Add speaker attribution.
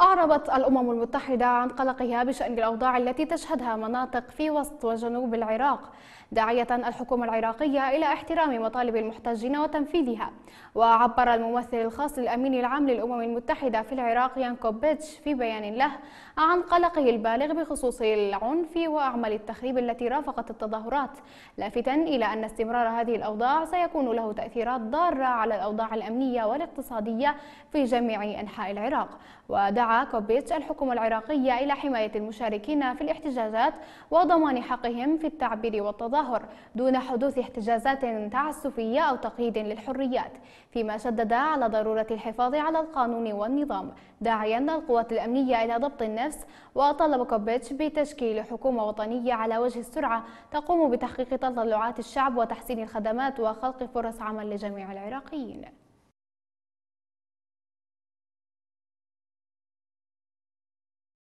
Speaker 1: أعربت الأمم المتحدة عن قلقها بشأن الأوضاع التي تشهدها مناطق في وسط وجنوب العراق داعية الحكومة العراقية إلى احترام مطالب المحتجين وتنفيذها وعبر الممثل الخاص للأمين العام للأمم المتحدة في العراق يانكو بيتش في بيان له عن قلقه البالغ بخصوص العنف وأعمال التخريب التي رافقت التظاهرات لافتا إلى أن استمرار هذه الأوضاع سيكون له تأثيرات ضارة على الأوضاع الأمنية والاقتصادية في جميع أنحاء العراق ودعا دعا كوبيتش الحكومة العراقية إلى حماية المشاركين في الاحتجاجات وضمان حقهم في التعبير والتظاهر دون حدوث احتجازات تعسفية أو تقييد للحريات فيما شدد على ضرورة الحفاظ على القانون والنظام داعيا القوات الأمنية إلى ضبط النفس وطلب كوبيتش بتشكيل حكومة وطنية على وجه السرعة تقوم بتحقيق تطلعات الشعب وتحسين الخدمات وخلق فرص عمل لجميع العراقيين